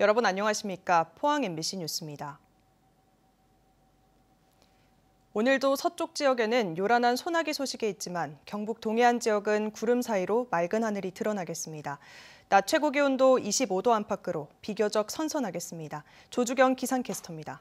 여러분 안녕하십니까? 포항 MBC 뉴스입니다. 오늘도 서쪽 지역에는 요란한 소나기 소식이 있지만 경북 동해안 지역은 구름 사이로 맑은 하늘이 드러나겠습니다. 낮 최고 기온도 25도 안팎으로 비교적 선선하겠습니다. 조주경 기상캐스터입니다.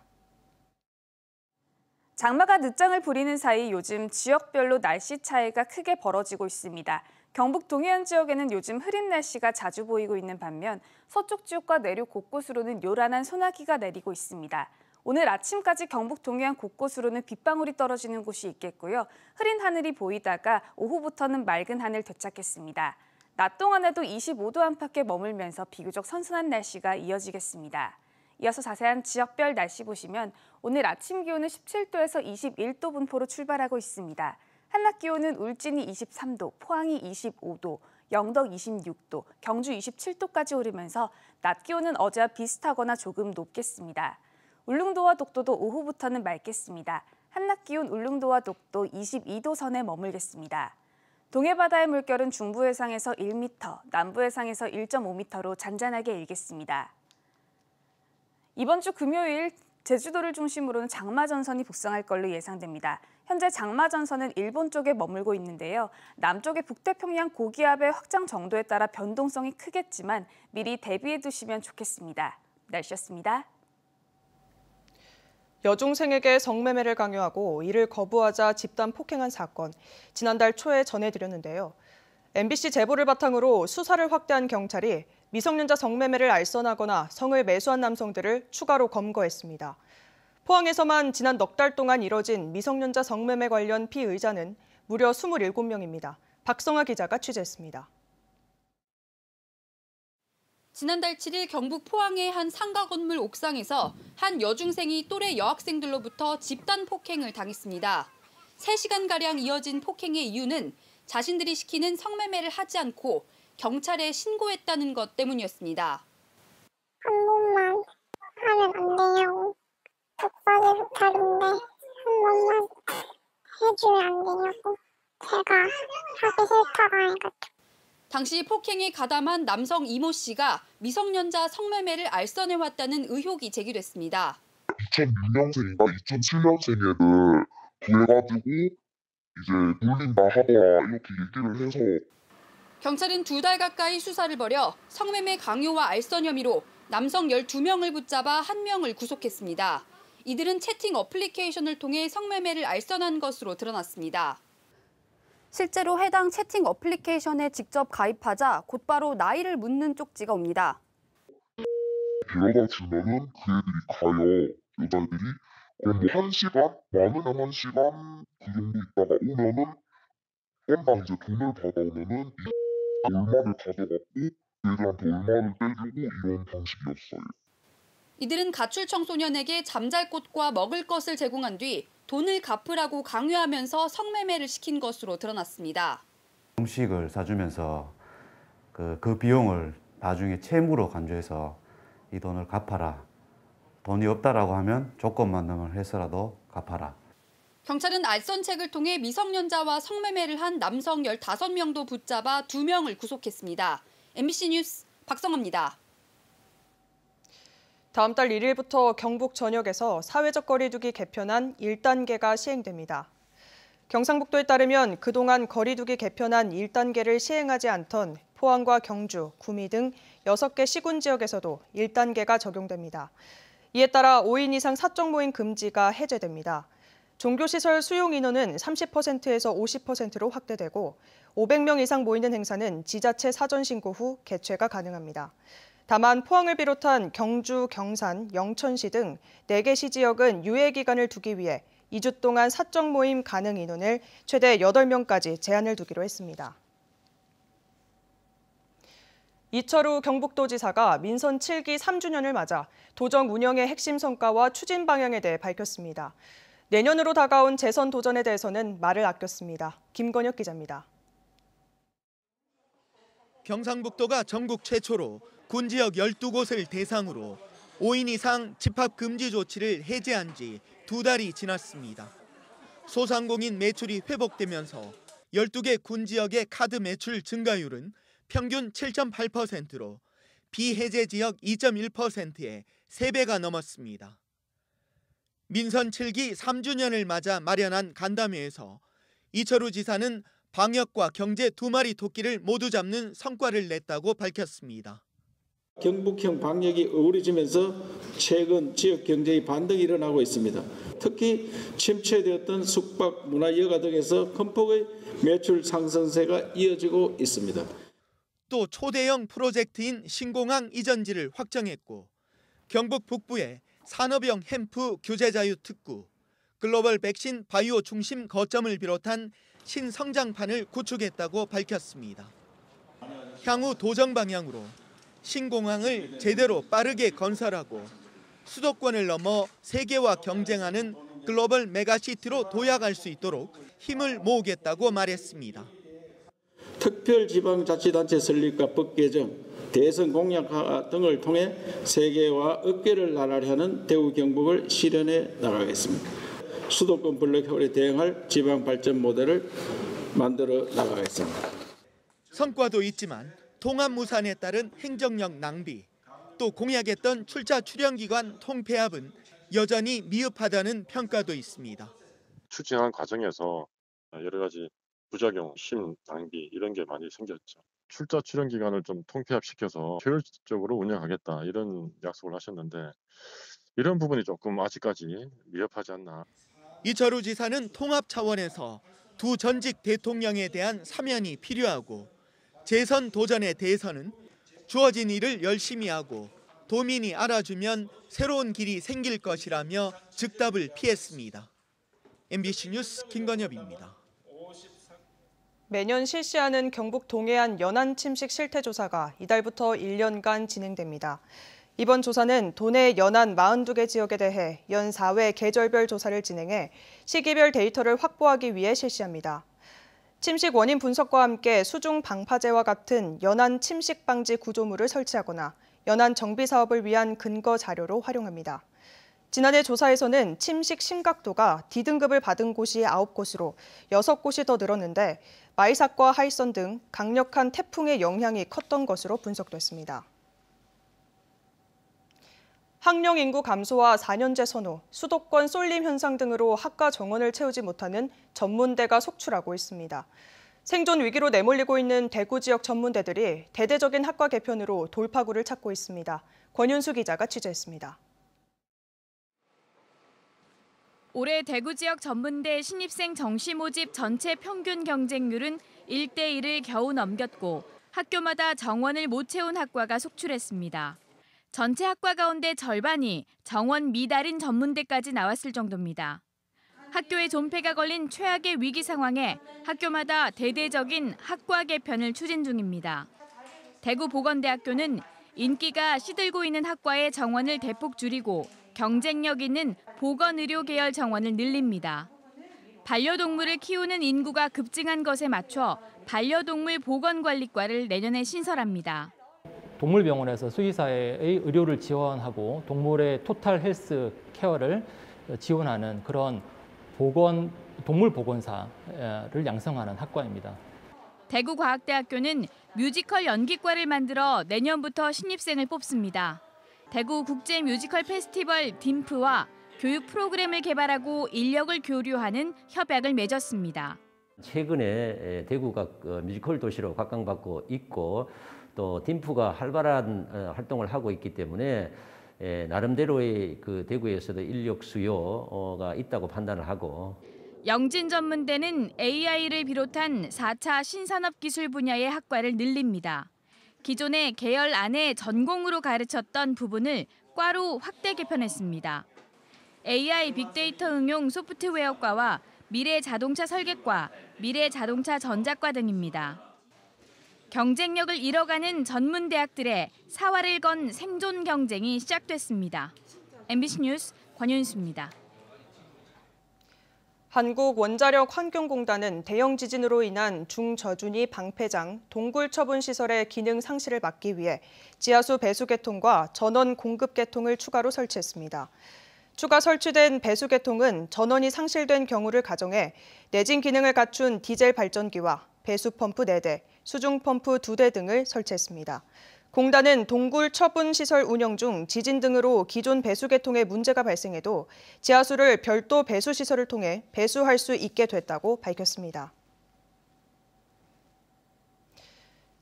장마가 늦장을 부리는 사이 요즘 지역별로 날씨 차이가 크게 벌어지고 있습니다. 경북 동해안 지역에는 요즘 흐린 날씨가 자주 보이고 있는 반면 서쪽 지역과 내륙 곳곳으로는 요란한 소나기가 내리고 있습니다. 오늘 아침까지 경북 동해안 곳곳으로는 빗방울이 떨어지는 곳이 있겠고요. 흐린 하늘이 보이다가 오후부터는 맑은 하늘 되찾겠습니다. 낮 동안에도 25도 안팎에 머물면서 비교적 선선한 날씨가 이어지겠습니다. 이어서 자세한 지역별 날씨 보시면 오늘 아침 기온은 17도에서 21도 분포로 출발하고 있습니다. 한낮 기온은 울진이 23도, 포항이 25도, 영덕 26도, 경주 27도까지 오르면서 낮 기온은 어제와 비슷하거나 조금 높겠습니다. 울릉도와 독도도 오후부터는 맑겠습니다. 한낮 기온 울릉도와 독도 22도 선에 머물겠습니다. 동해 바다의 물결은 중부 해상에서 1m, 남부 해상에서 1.5m로 잔잔하게 일겠습니다. 이번 주 금요일 제주도를 중심으로는 장마 전선이 북상할 걸로 예상됩니다. 현재 장마 전선은 일본 쪽에 머물고 있는데요. 남쪽의 북태평양 고기압의 확장 정도에 따라 변동성이 크겠지만 미리 대비해 두시면 좋겠습니다. 날씨였습니다. 여중생에게 성매매를 강요하고 이를 거부하자 집단 폭행한 사건, 지난달 초에 전해드렸는데요. MBC 제보를 바탕으로 수사를 확대한 경찰이 미성년자 성매매를 알선하거나 성을 매수한 남성들을 추가로 검거했습니다. 포항에서만 지난 넉 달 동안 이뤄진 미성년자 성매매 관련 피의자는 무려 27명입니다. 박성아 기자가 취재했습니다. 지난달 7일 경북 포항의 한 상가 건물 옥상에서 한 여중생이 또래 여학생들로부터 집단 폭행을 당했습니다. 3시간가량 이어진 폭행의 이유는 자신들이 시키는 성매매를 하지 않고 경찰에 신고했다는 것 때문이었습니다. 한국만 하면 안 돼요. 독박이 부탁인데 한 번만 해주면 안 되냐고 제가 하기 싫다고 하니까 당시 폭행에 가담한 남성 이모 씨가 미성년자 성매매를 알선해왔다는 의혹이 제기됐습니다. 전 민영생이가 2007년생에를 구해가지고 이제 놀린다 하더라 이렇게 얘기를 해서 경찰은 두 달 가까이 수사를 벌여 성매매 강요와 알선 혐의로 남성 12명을 붙잡아 1명을 구속했습니다. 이들은 채팅 어플리케이션을 통해 성매매를 알선한 것으로 드러났습니다. 실제로 해당 채팅 어플리케이션에 직접 가입하자 곧바로 나이를 묻는 쪽지가 옵니다. 데려다 주면은 그 애들이 가요. 여자들이 그럼 어, 뭐한 시간, 많으면 한 시간 그 정도 있다가 오면은 건당 이제 돈을 받아오면은 얼마를 가져갔고 얘들한테 얼마를 떼주고 이런 방식이었어요. 이들은 가출 청소년에게 잠잘 곳과 먹을 것을 제공한 뒤 돈을 갚으라고 강요하면서 성매매를 시킨 것으로 드러났습니다. 음식을 사주면서 그, 그 비용을 나중에 채무로 간주해서 이 돈을 갚아라. 돈이 없다라고 하면 조건만남을 해서라도 갚아라. 경찰은 알선책을 통해 미성년자와 성매매를 한 남성 15명도 붙잡아 2명을 구속했습니다. MBC 뉴스 박성호입니다. 다음 달 1일부터 경북 전역에서 사회적 거리두기 개편안 1단계가 시행됩니다. 경상북도에 따르면 그동안 거리두기 개편안 1단계를 시행하지 않던 포항과 경주, 구미 등 6개 시군 지역에서도 1단계가 적용됩니다. 이에 따라 5인 이상 사적 모임 금지가 해제됩니다. 종교시설 수용 인원은 30%에서 50%로 확대되고 500명 이상 모이는 행사는 지자체 사전 신고 후 개최가 가능합니다. 다만 포항을 비롯한 경주, 경산, 영천시 등 4개 시 지역은 유예 기간을 두기 위해 2주 동안 사적 모임 가능 인원을 최대 8명까지 제한을 두기로 했습니다. 이철우 경북도지사가 민선 7기 3주년을 맞아 도정 운영의 핵심 성과와 추진 방향에 대해 밝혔습니다. 내년으로 다가온 재선 도전에 대해서는 말을 아꼈습니다. 김건혁 기자입니다. 경상북도가 전국 최초로 군 지역 12곳을 대상으로 5인 이상 집합 금지 조치를 해제한 지 두 달이 지났습니다. 소상공인 매출이 회복되면서 12개 군 지역의 카드 매출 증가율은 평균 7.8%로 비해제 지역 2.1%의 3배가 넘었습니다. 민선 7기 3주년을 맞아 마련한 간담회에서 이철우 지사는 방역과 경제 두 마리 토끼를 모두 잡는 성과를 냈다고 밝혔습니다. 경북형 방역이 어우러지면서 최근 지역 경제의 반등이 일어나고 있습니다. 특히 침체되었던 숙박, 문화, 여가 등에서 큰 폭의 매출 상승세가 이어지고 있습니다. 또 초대형 프로젝트인 신공항 이전지를 확정했고 경북 북부에 산업형 햄프 규제자유 특구, 글로벌 백신 바이오 중심 거점을 비롯한 신성장판을 구축했다고 밝혔습니다. 향후 도정 방향으로 신공항을 제대로 빠르게 건설하고 수도권을 넘어 세계와 경쟁하는 글로벌 메가시티로 도약할 수 있도록 힘을 모으겠다고 말했습니다. 특별지방자치단체 설립과 법 개정, 대선 공약화 등을 통해 세계와 어깨를 나열하는 대우 경북을 실현해 나가겠습니다. 수도권 블랙홀에 대응할 지방 발전 모델을 만들어 나가겠습니다. 성과도 있지만 통합무산에 따른 행정력 낭비, 또 공약했던 출자 출연기관 통폐합은 여전히 미흡하다는 평가도 있습니다. 추진한 과정에서 여러 가지 부작용, 심 낭비 이런 게 많이 생겼죠. 출자 출연 기간을 좀 통폐합시켜서 효율적으로 운영하겠다 이런 약속을 하셨는데 이런 부분이 조금 아직까지 미흡하지 않나. 이철우 지사는 통합 차원에서 두 전직 대통령에 대한 사면이 필요하고 재선 도전에 대해서는 주어진 일을 열심히 하고 도민이 알아주면 새로운 길이 생길 것이라며 즉답을 피했습니다. MBC 뉴스 김건엽입니다. 매년 실시하는 경북 동해안 연안 침식 실태 조사가 이달부터 1년간 진행됩니다. 이번 조사는 도내 연안 42개 지역에 대해 연 4회 계절별 조사를 진행해 시기별 데이터를 확보하기 위해 실시합니다. 침식 원인 분석과 함께 수중 방파제와 같은 연안 침식 방지 구조물을 설치하거나 연안 정비 사업을 위한 근거 자료로 활용합니다. 지난해 조사에서는 침식 심각도가 D등급을 받은 곳이 9곳으로 6곳이 더 늘었는데 마이삭과 하이선 등 강력한 태풍의 영향이 컸던 것으로 분석됐습니다. 학령 인구 감소와 4년제 선호, 수도권 쏠림 현상 등으로 학과 정원을 채우지 못하는 전문대가 속출하고 있습니다. 생존 위기로 내몰리고 있는 대구 지역 전문대들이 대대적인 학과 개편으로 돌파구를 찾고 있습니다. 권윤수 기자가 취재했습니다. 올해 대구 지역 전문대 신입생 정시 모집 전체 평균 경쟁률은 1대 1을 겨우 넘겼고 학교마다 정원을 못 채운 학과가 속출했습니다. 전체 학과 가운데 절반이 정원 미달인 전문대까지 나왔을 정도입니다. 학교에 존폐가 걸린 최악의 위기 상황에 학교마다 대대적인 학과 개편을 추진 중입니다. 대구 보건대학교는 인기가 시들고 있는 학과의 정원을 대폭 줄이고 경쟁력 있는 보건의료 계열 정원을 늘립니다. 반려동물을 키우는 인구가 급증한 것에 맞춰 반려동물 보건관리과를 내년에 신설합니다. 동물병원에서 수의사의 의료를 지원하고 동물의 토탈 헬스 케어를 지원하는 그런 보건 동물 보건사를 양성하는 학과입니다. 대구과학대학교는 뮤지컬 연기과를 만들어 내년부터 신입생을 뽑습니다. 대구 국제 뮤지컬 페스티벌 딤프와 교육 프로그램을 개발하고 인력을 교류하는 협약을 맺었습니다. 최근에 예, 대구가 어, 뮤지컬 도시로 각광받고 있고 또 딤프가 활발한 어, 활동을 하고 있기 때문에 예, 나름대로의 그 대구에서도 인력 수요가 있다고 판단을 하고 영진 전문대는 AI를 비롯한 4차 신산업 기술 분야의 학과를 늘립니다. 기존의 계열 안에 전공으로 가르쳤던 부분을 과로 확대 개편했습니다. AI 빅데이터 응용 소프트웨어과와 미래 자동차 설계과, 미래 자동차 전자과 등입니다. 경쟁력을 잃어가는 전문대학들의 사활을 건 생존 경쟁이 시작됐습니다. MBC 뉴스 권윤수입니다. 한국원자력환경공단은 대형 지진으로 인한 중저준위 방패장, 동굴 처분 시설의 기능 상실을 막기 위해 지하수 배수 개통과 전원 공급 개통을 추가로 설치했습니다. 추가 설치된 배수 개통은 전원이 상실된 경우를 가정해 내진 기능을 갖춘 디젤 발전기와 배수 펌프 4대, 수중 펌프 두 대 등을 설치했습니다. 공단은 동굴 처분 시설 운영 중 지진 등으로 기존 배수계통에 문제가 발생해도 지하수를 별도 배수 시설을 통해 배수할 수 있게 됐다고 밝혔습니다.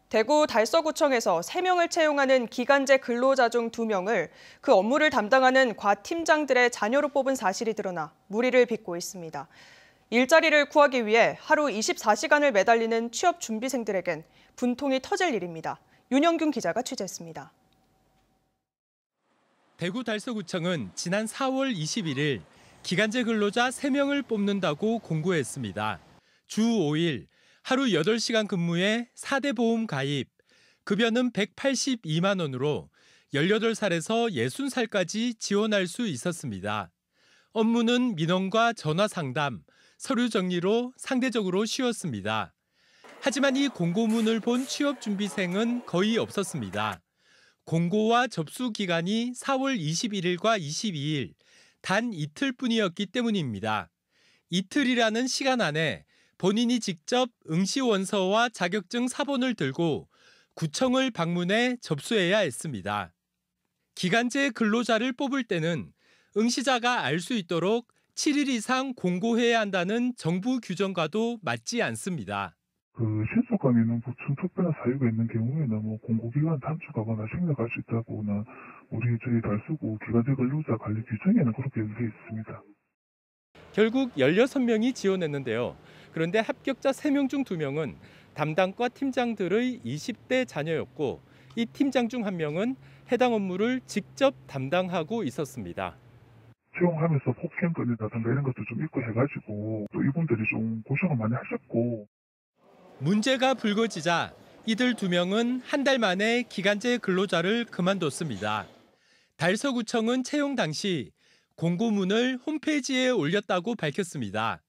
대구 달서구청에서 3명을 채용하는 기간제 근로자 중 2명을 그 업무를 담당하는 과 팀장들의 자녀로 뽑은 사실이 드러나 무리를 빚고 있습니다. 일자리를 구하기 위해 하루 24시간을 매달리는 취업 준비생들에겐 분통이 터질 일입니다. 윤영균 기자가 취재했습니다. 대구 달서구청은 지난 4월 21일 기간제 근로자 3명을 뽑는다고 공고했습니다. 주 5일 하루 8시간 근무에 4대 보험 가입, 급여는 182만 원으로 18살에서 60살까지 지원할 수 있었습니다. 업무는 민원과 전화 상담, 서류 정리로 상대적으로 쉬웠습니다. 하지만 이 공고문을 본 취업 준비생은 거의 없었습니다. 공고와 접수 기간이 4월 21일과 22일 단 이틀뿐이었기 때문입니다. 이틀이라는 시간 안에 본인이 직접 응시 원서와 자격증 사본을 들고 구청을 방문해 접수해야 했습니다. 기간제 근로자를 뽑을 때는 응시자가 알 수 있도록 7일 이상 공고해야 한다는 정부 규정과도 맞지 않습니다. 그 실속감 있는 보충 특별한 사유가 있는 경우에는 뭐 공고기간 단축하거나 생략할 수 있다거나 우리 저희 달수고 기간제 근로자 관리 규정에는 그렇게 되어 있습니다. 결국 16명이 지원했는데요. 그런데 합격자 3명 중 2명은 담당과 팀장들의 20대 자녀였고 이 팀장 중 한 명은 해당 업무를 직접 담당하고 있었습니다. 채용하면서 폭행 건이다든가 이런 것도 좀 있고 해가지고 또 이분들이 좀 고생을 많이 하셨고. 문제가 불거지자 이들 두 명은 한 달 만에 기간제 근로자를 그만뒀습니다. 달서구청은 채용 당시 공고문을 홈페이지에 올렸다고 밝혔습니다.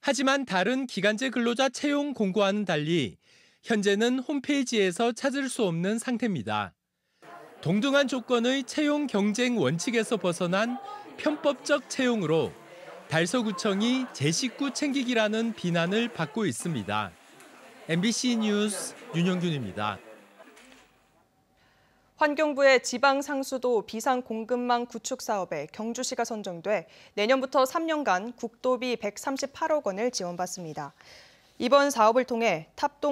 하지만 다른 기간제 근로자 채용 공고와는 달리 현재는 홈페이지에서 찾을 수 없는 상태입니다. 동등한 조건의 채용 경쟁 원칙에서 벗어난 편법적 채용으로 달서구청이 제 식구 챙기기라는 비난을 받고 있습니다. MBC 뉴스 윤영균입니다. 환경부의 지방 상수도 비상 공급망 구축 사업에 경주시가 선정돼 내년부터 3년간 국도비 138억 원을 지원받습니다. 이번 사업을 통해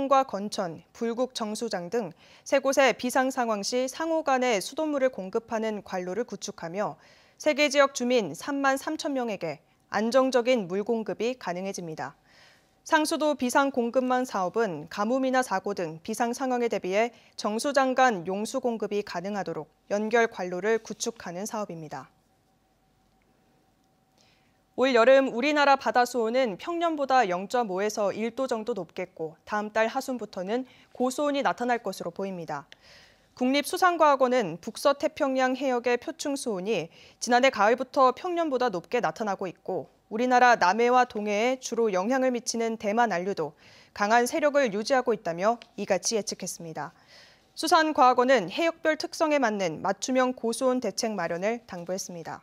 탑동과 건천, 불국 정수장 등 세 곳에 비상 상황 시 상호 간의 수돗물을 공급하는 관로를 구축하며 세계 지역 주민 3만 3천 명에게 안정적인 물 공급이 가능해집니다. 상수도 비상 공급망 사업은 가뭄이나 사고 등 비상 상황에 대비해 정수장 간 용수 공급이 가능하도록 연결 관로를 구축하는 사업입니다. 올 여름 우리나라 바다 수온은 평년보다 0.5에서 1도 정도 높겠고 다음 달 하순부터는 고수온이 나타날 것으로 보입니다. 국립수산과학원은 북서태평양 해역의 표층 수온이 지난해 가을부터 평년보다 높게 나타나고 있고 우리나라 남해와 동해에 주로 영향을 미치는 대만 안류도 강한 세력을 유지하고 있다며 이같이 예측했습니다. 수산과학원은 해역별 특성에 맞는 맞춤형 고수온 대책 마련을 당부했습니다.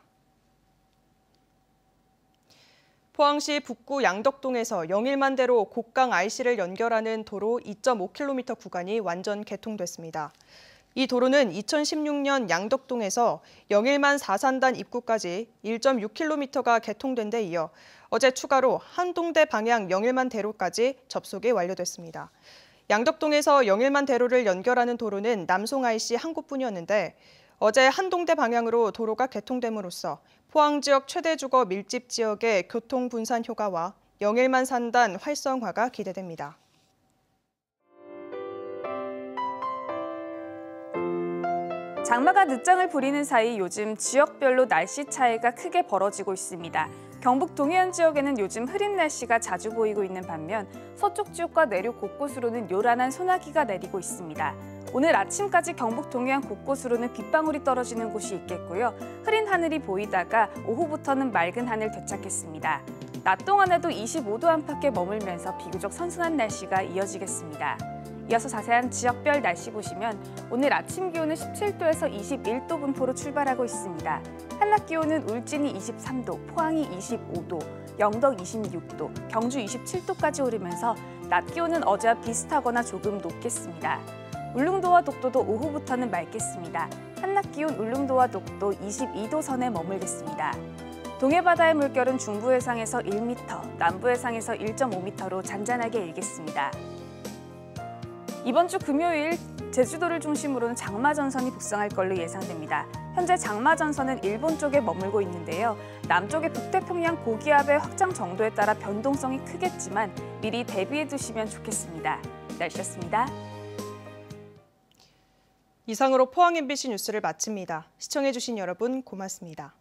포항시 북구 양덕동에서 영일만대로 곡강 IC를 연결하는 도로 2.5km 구간이 완전 개통됐습니다. 이 도로는 2016년 양덕동에서 영일만 4산단 입구까지 1.6km가 개통된 데 이어 어제 추가로 한동대 방향 영일만 대로까지 접속이 완료됐습니다. 양덕동에서 영일만 대로를 연결하는 도로는 남송 IC 한 곳뿐이었는데 어제 한동대 방향으로 도로가 개통됨으로써 포항 지역 최대 주거 밀집 지역의 교통 분산 효과와 영일만 산단 활성화가 기대됩니다. 장마가 늦장을 부리는 사이 요즘 지역별로 날씨 차이가 크게 벌어지고 있습니다. 경북 동해안 지역에는 요즘 흐린 날씨가 자주 보이고 있는 반면 서쪽 지역과 내륙 곳곳으로는 요란한 소나기가 내리고 있습니다. 오늘 아침까지 경북 동해안 곳곳으로는 빗방울이 떨어지는 곳이 있겠고요. 흐린 하늘이 보이다가 오후부터는 맑은 하늘 도착했습니다낮 동안에도 25도 안팎에 머물면서 비교적 선선한 날씨가 이어지겠습니다. 이어서 자세한 지역별 날씨 보시면 오늘 아침 기온은 17도에서 21도 분포로 출발하고 있습니다. 한낮 기온은 울진이 23도, 포항이 25도, 영덕 26도, 경주 27도까지 오르면서 낮 기온은 어제와 비슷하거나 조금 높겠습니다. 울릉도와 독도도 오후부터는 맑겠습니다. 한낮 기온 울릉도와 독도 22도 선에 머물겠습니다. 동해바다의 물결은 중부 해상에서 1m, 남부 해상에서 1.5m로 잔잔하게 일겠습니다. 이번 주 금요일 제주도를 중심으로는 장마 전선이 북상할 걸로 예상됩니다. 현재 장마 전선은 일본 쪽에 머물고 있는데요. 남쪽의 북태평양 고기압의 확장 정도에 따라 변동성이 크겠지만 미리 대비해 두시면 좋겠습니다. 날씨였습니다. 이상으로 포항 MBC 뉴스를 마칩니다. 시청해주신 여러분 고맙습니다.